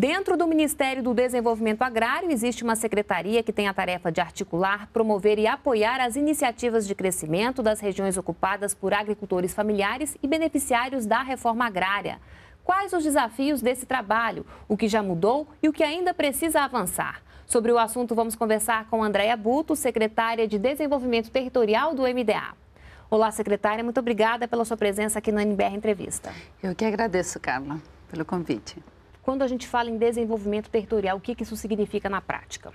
Dentro do Ministério do Desenvolvimento Agrário, existe uma secretaria que tem a tarefa de articular, promover e apoiar as iniciativas de crescimento das regiões ocupadas por agricultores familiares e beneficiários da reforma agrária. Quais os desafios desse trabalho, o que já mudou e o que ainda precisa avançar? Sobre o assunto, vamos conversar com Andréia Buto, secretária de Desenvolvimento Territorial do MDA. Olá, secretária, muito obrigada pela sua presença aqui no NBR Entrevista. Eu que agradeço, Carla, pelo convite. Quando a gente fala em desenvolvimento territorial, o que, que isso significa na prática?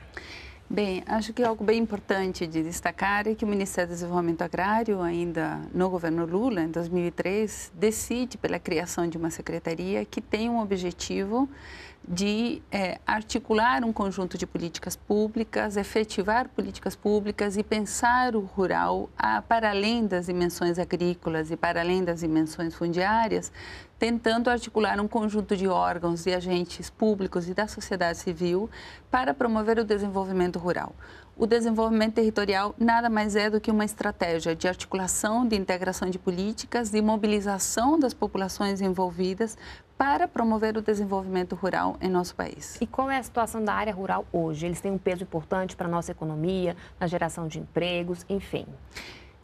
Bem, acho que algo bem importante de destacar é que o Ministério do Desenvolvimento Agrário, ainda no governo Lula, em 2003, decide pela criação de uma secretaria que tem um objetivo de é, articular um conjunto de políticas públicas, efetivar políticas públicas e pensar o rural a, para além das dimensões agrícolas e para além das dimensões fundiárias, tentando articular um conjunto de órgãos e agentes públicos e da sociedade civil para promover o desenvolvimento rural. O desenvolvimento territorial nada mais é do que uma estratégia de articulação, de integração de políticas, de mobilização das populações envolvidas para promover o desenvolvimento rural em nosso país. E qual é a situação da área rural hoje? Eles têm um peso importante para a nossa economia, na geração de empregos, enfim.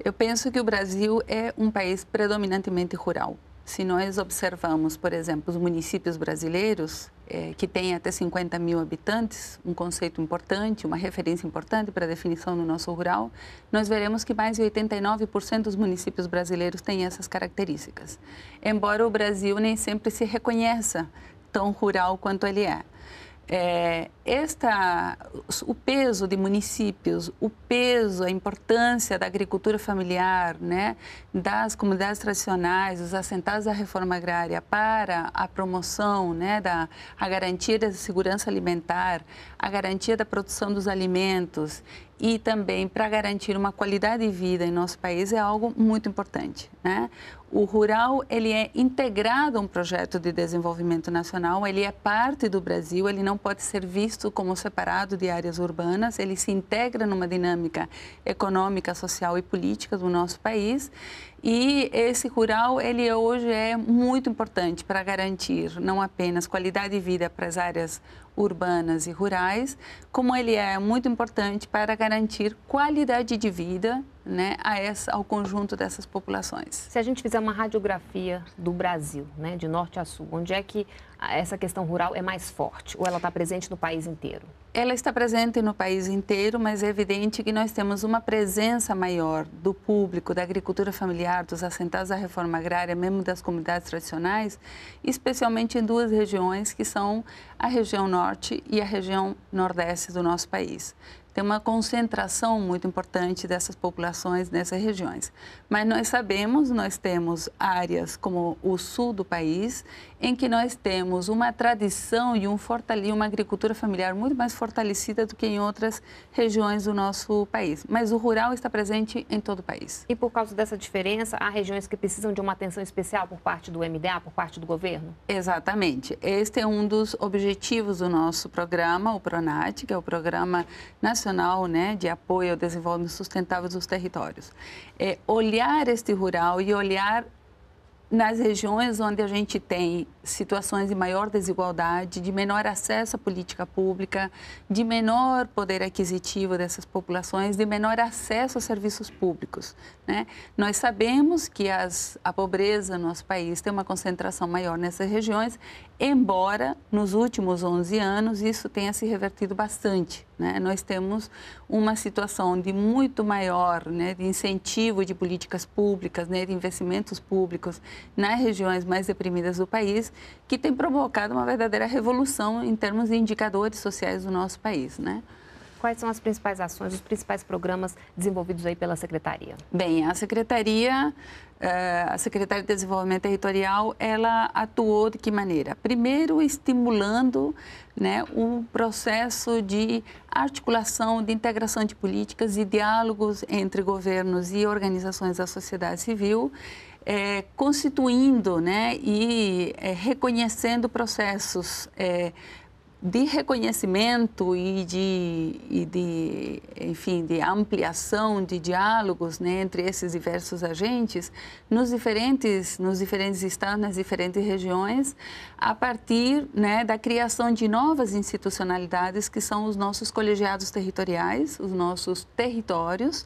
Eu penso que o Brasil é um país predominantemente rural. Se nós observamos, por exemplo, os municípios brasileiros, é, que têm até 50 mil habitantes, um conceito importante, uma referência importante para a definição do nosso rural, nós veremos que mais de 89% dos municípios brasileiros têm essas características. Embora o Brasil nem sempre se reconheça tão rural quanto ele é. é esta, o peso de municípios, o peso, a importância da agricultura familiar, né, das comunidades tradicionais, dos assentados da reforma agrária para a promoção, né, da a garantia da segurança alimentar, a garantia da produção dos alimentos e também para garantir uma qualidade de vida em nosso país é algo muito importante. Né? O rural ele é integrado a um projeto de desenvolvimento nacional, ele é parte do Brasil, ele não pode ser visto visto como separado de áreas urbanas, ele se integra numa dinâmica econômica, social e política do nosso país. E esse rural, ele hoje é muito importante para garantir não apenas qualidade de vida para as áreas urbanas e rurais, como ele é muito importante para garantir qualidade de vida né, a essa, ao conjunto dessas populações. Se a gente fizer uma radiografia do Brasil, né, de norte a sul, onde é que essa questão rural é mais forte ou ela está presente no país inteiro? Ela está presente no país inteiro, mas é evidente que nós temos uma presença maior do público, da agricultura familiar, dos assentados da reforma agrária, mesmo das comunidades tradicionais, especialmente em duas regiões que são a região norte e a região nordeste do nosso país tem uma concentração muito importante dessas populações nessas regiões. Mas nós sabemos, nós temos áreas como o sul do país, em que nós temos uma tradição e um fortale uma agricultura familiar muito mais fortalecida do que em outras regiões do nosso país. Mas o rural está presente em todo o país. E por causa dessa diferença, há regiões que precisam de uma atenção especial por parte do MDA, por parte do governo? Exatamente. Este é um dos objetivos do nosso programa, o PRONAT, que é o Programa Nacional Nacional né, de Apoio ao Desenvolvimento Sustentável dos Territórios. É olhar este rural e olhar nas regiões onde a gente tem situações de maior desigualdade, de menor acesso à política pública, de menor poder aquisitivo dessas populações, de menor acesso a serviços públicos. Né? Nós sabemos que as, a pobreza no nosso país tem uma concentração maior nessas regiões embora nos últimos 11 anos isso tenha se revertido bastante. Né? Nós temos uma situação de muito maior né, de incentivo de políticas públicas, né, de investimentos públicos nas regiões mais deprimidas do país, que tem provocado uma verdadeira revolução em termos de indicadores sociais do nosso país. Né? Quais são as principais ações, os principais programas desenvolvidos aí pela Secretaria? Bem, a Secretaria, eh, a Secretaria de Desenvolvimento Territorial, ela atuou de que maneira? Primeiro, estimulando né, o processo de articulação, de integração de políticas e diálogos entre governos e organizações da sociedade civil, é, constituindo né, e é, reconhecendo processos é, de reconhecimento e de, e de, enfim, de ampliação de diálogos né, entre esses diversos agentes nos diferentes, nos diferentes estados, nas diferentes regiões, a partir né, da criação de novas institucionalidades que são os nossos colegiados territoriais, os nossos territórios,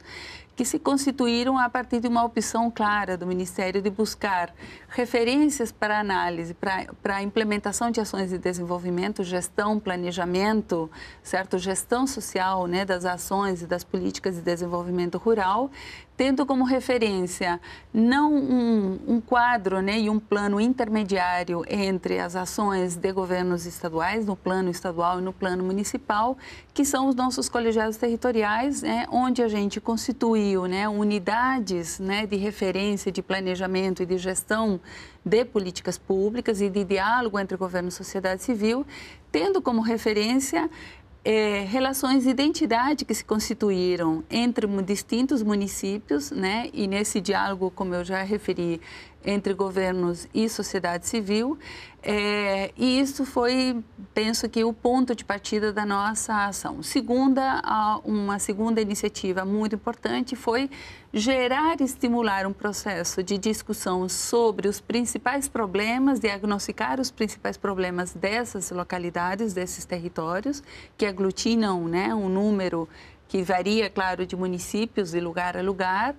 que se constituíram a partir de uma opção clara do Ministério de buscar referências para análise, para, para implementação de ações de desenvolvimento, gestão, planejamento, certo? Gestão social né, das ações e das políticas de desenvolvimento rural, tendo como referência não um, um, quadro né, e um plano intermediário entre as ações de governos estaduais, no plano estadual e no plano municipal, que são os nossos colegiados territoriais, né, onde a gente constituiu né, unidades né, de referência, de planejamento e de gestão de políticas públicas e de diálogo entre governo e sociedade civil, tendo como referência é, relações de identidade que se constituíram entre distintos municípios, né? E nesse diálogo, como eu já referi, entre governos e sociedade civil. É, e isso foi, penso que, o ponto de partida da nossa ação. Segunda, uma segunda iniciativa muito importante foi gerar e estimular um processo de discussão sobre os principais problemas, diagnosticar os principais problemas dessas localidades, desses territórios, que aglutinam né, um número que varia, claro, de municípios, de lugar a lugar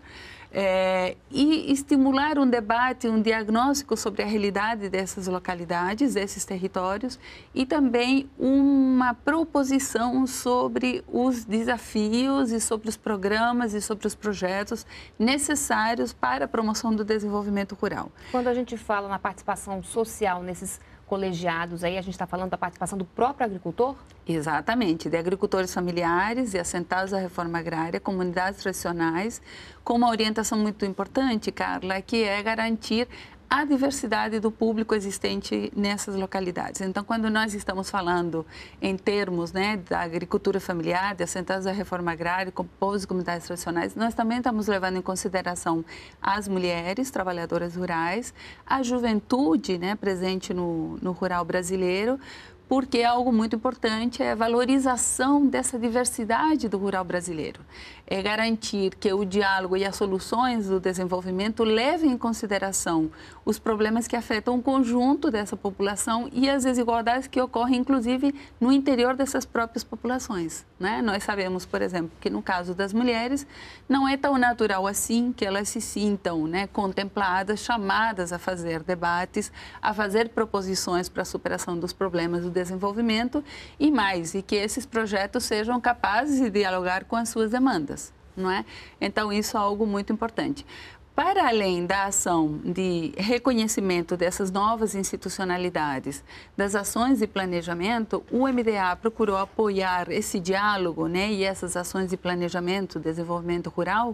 é, e estimular um debate, um diagnóstico sobre a realidade dessas localidades, desses territórios, e também uma proposição sobre os desafios e sobre os programas e sobre os projetos necessários para a promoção do desenvolvimento rural. Quando a gente fala na participação social nesses colegiados aí, a gente está falando da participação do próprio agricultor? Exatamente, de agricultores familiares e assentados à reforma agrária, comunidades tradicionais, com uma orientação muito importante, Carla, que é garantir a diversidade do público existente nessas localidades. Então, quando nós estamos falando em termos né, da agricultura familiar, de assentados da reforma agrária, com povos e comunidades tradicionais, nós também estamos levando em consideração as mulheres trabalhadoras rurais, a juventude né, presente no, no rural brasileiro, porque algo muito importante é a valorização dessa diversidade do rural brasileiro. É garantir que o diálogo e as soluções do desenvolvimento levem em consideração os problemas que afetam o conjunto dessa população e as desigualdades que ocorrem, inclusive, no interior dessas próprias populações. Né? Nós sabemos, por exemplo, que no caso das mulheres, não é tão natural assim que elas se sintam né, contempladas, chamadas a fazer debates, a fazer proposições para a superação dos problemas do desenvolvimento e mais, e que esses projetos sejam capazes de dialogar com as suas demandas, não é? Então, isso é algo muito importante. Para além da ação de reconhecimento dessas novas institucionalidades, das ações de planejamento, o MDA procurou apoiar esse diálogo né, e essas ações de planejamento, desenvolvimento rural,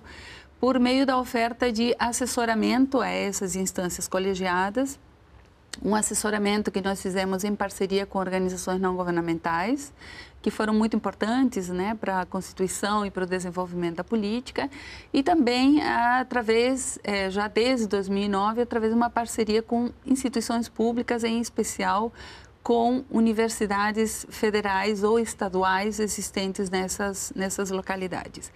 por meio da oferta de assessoramento a essas instâncias colegiadas um assessoramento que nós fizemos em parceria com organizações não governamentais que foram muito importantes né, para a Constituição e para o desenvolvimento da política, e também através, eh, já desde 2009, através de uma parceria com instituições públicas, em especial com universidades federais ou estaduais existentes nessas, nessas localidades.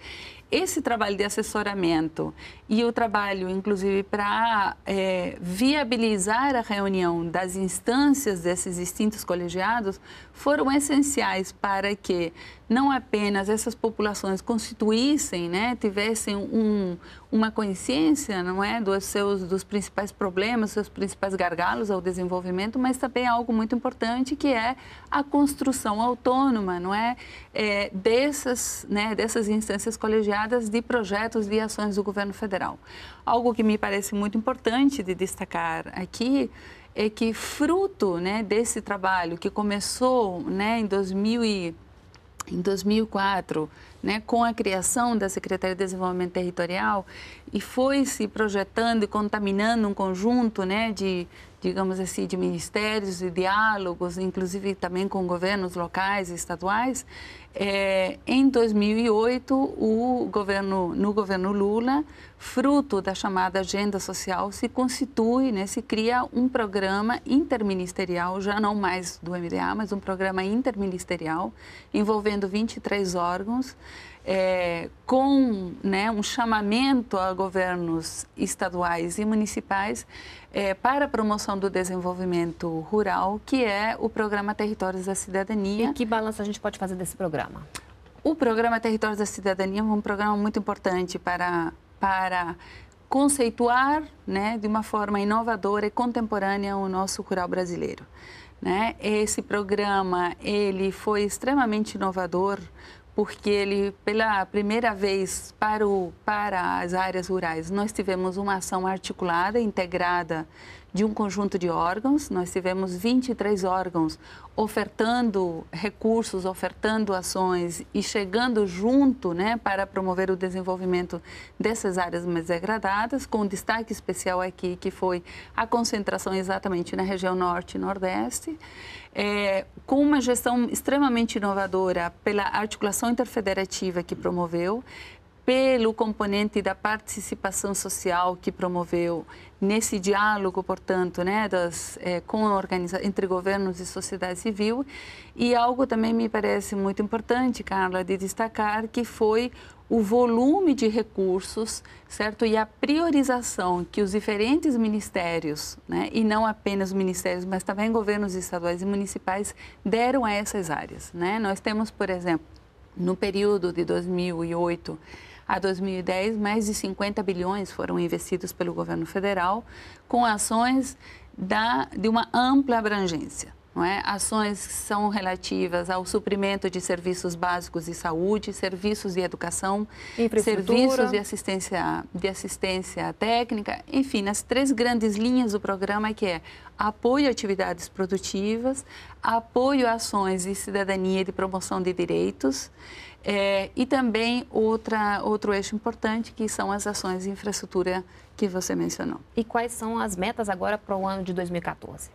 Esse trabalho de assessoramento e o trabalho, inclusive, para é, viabilizar a reunião das instâncias desses distintos colegiados foram essenciais para que não apenas essas populações constituíssem, né, tivessem um, uma consciência, não é, dos seus dos principais problemas, seus principais gargalos ao desenvolvimento, mas também algo muito importante que é a construção autônoma, não é, é dessas, né, dessas instâncias colegiadas de projetos e ações do governo federal. Algo que me parece muito importante de destacar aqui é que fruto né, desse trabalho que começou né, em, 2000 e, em 2004 né, com a criação da Secretaria de Desenvolvimento Territorial e foi se projetando e contaminando um conjunto né, de, digamos assim, de ministérios e diálogos, inclusive também com governos locais e estaduais. É, em 2008, o governo, no governo Lula, fruto da chamada agenda social, se constitui, né, se cria um programa interministerial, já não mais do MDA, mas um programa interministerial, envolvendo 23 órgãos, é, com né, um chamamento a governos estaduais e municipais é, para a promoção do desenvolvimento rural, que é o programa Territórios da Cidadania. E que balanço a gente pode fazer desse programa? O programa Territórios da Cidadania é um programa muito importante para, para conceituar né, de uma forma inovadora e contemporânea o nosso rural brasileiro. Né? Esse programa ele foi extremamente inovador porque ele, pela primeira vez para, o, para as áreas rurais, nós tivemos uma ação articulada, integrada de um conjunto de órgãos. Nós tivemos 23 órgãos ofertando recursos, ofertando ações e chegando junto né, para promover o desenvolvimento dessas áreas mais degradadas, com destaque especial aqui, que foi a concentração exatamente na região norte e nordeste, é, com uma gestão extremamente inovadora pela articulação interfederativa que promoveu, pelo componente da participação social que promoveu nesse diálogo, portanto, né, das, é, com organiza entre governos e sociedade civil. E algo também me parece muito importante, Carla, de destacar que foi o volume de recursos, certo? E a priorização que os diferentes ministérios, né, e não apenas ministérios, mas também governos estaduais e municipais deram a essas áreas, né? Nós temos, por exemplo, no período de 2008 a 2010, mais de 50 bilhões foram investidos pelo governo federal com ações da, de uma ampla abrangência. É? ações que são relativas ao suprimento de serviços básicos de saúde, serviços de educação, serviços de assistência, de assistência técnica, enfim, nas três grandes linhas do programa que é apoio a atividades produtivas, apoio a ações de cidadania e de promoção de direitos, é, e também outra, outro eixo importante, que são as ações de infraestrutura que você mencionou. E quais são as metas agora para o ano de 2014?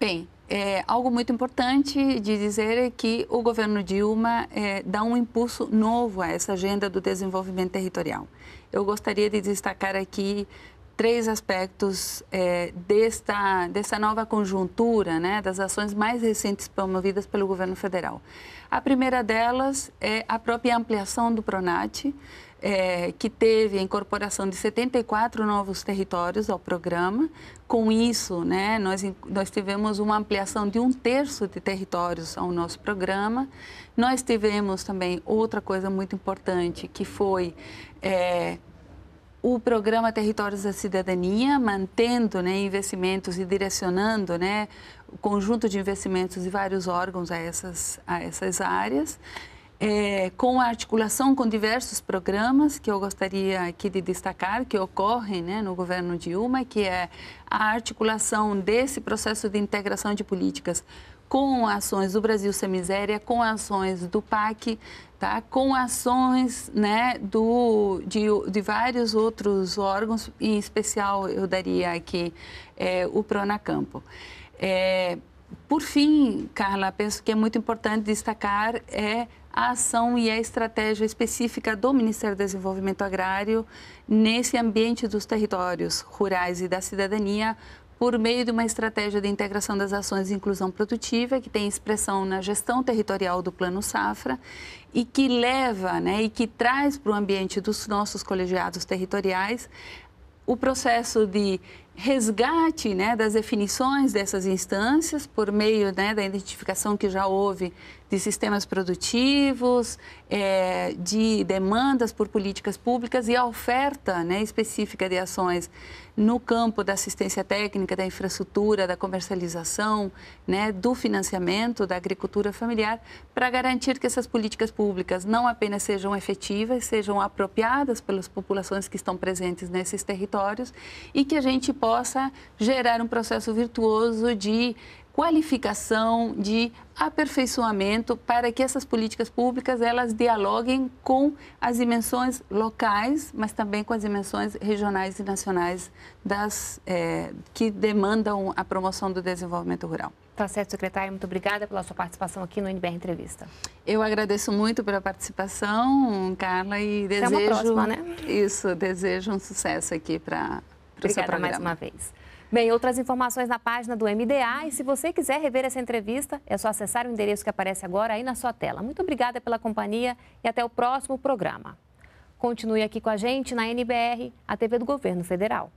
Bem, é, algo muito importante de dizer é que o governo Dilma é, dá um impulso novo a essa agenda do desenvolvimento territorial. Eu gostaria de destacar aqui três aspectos é, desta, desta nova conjuntura né, das ações mais recentes promovidas pelo governo federal. A primeira delas é a própria ampliação do PRONAT, é, que teve a incorporação de 74 novos territórios ao programa. Com isso, né, nós, nós tivemos uma ampliação de um terço de territórios ao nosso programa. Nós tivemos também outra coisa muito importante, que foi é, o programa Territórios da Cidadania, mantendo né, investimentos e direcionando né, o conjunto de investimentos de vários órgãos a essas, a essas áreas, é, com a articulação com diversos programas que eu gostaria aqui de destacar, que ocorrem né, no governo Dilma, que é a articulação desse processo de integração de políticas com ações do Brasil Sem Miséria, com ações do PAC, tá? com ações né, do, de, de vários outros órgãos, em especial eu daria aqui é, o Pronacampo. É, por fim, Carla, penso que é muito importante destacar é a ação e a estratégia específica do Ministério do Desenvolvimento Agrário nesse ambiente dos territórios rurais e da cidadania por meio de uma estratégia de integração das ações de inclusão produtiva, que tem expressão na gestão territorial do Plano Safra e que leva né, e que traz para o ambiente dos nossos colegiados territoriais o processo de resgate né, das definições dessas instâncias por meio né, da identificação que já houve de sistemas produtivos, é, de demandas por políticas públicas e a oferta né, específica de ações no campo da assistência técnica, da infraestrutura, da comercialização, né, do financiamento da agricultura familiar, para garantir que essas políticas públicas não apenas sejam efetivas, sejam apropriadas pelas populações que estão presentes nesses territórios e que a gente possa gerar um processo virtuoso de qualificação, de aperfeiçoamento para que essas políticas públicas elas dialoguem com as dimensões locais, mas também com as dimensões regionais e nacionais das é, que demandam a promoção do desenvolvimento rural. Tá certo, secretário. Muito obrigada pela sua participação aqui no NBR Entrevista. Eu agradeço muito pela participação, Carla, e desejo... Até uma próxima, né? Isso, desejo um sucesso aqui para o seu programa. mais uma vez. Bem, outras informações na página do MDA e se você quiser rever essa entrevista, é só acessar o endereço que aparece agora aí na sua tela. Muito obrigada pela companhia e até o próximo programa. Continue aqui com a gente na NBR, a TV do Governo Federal.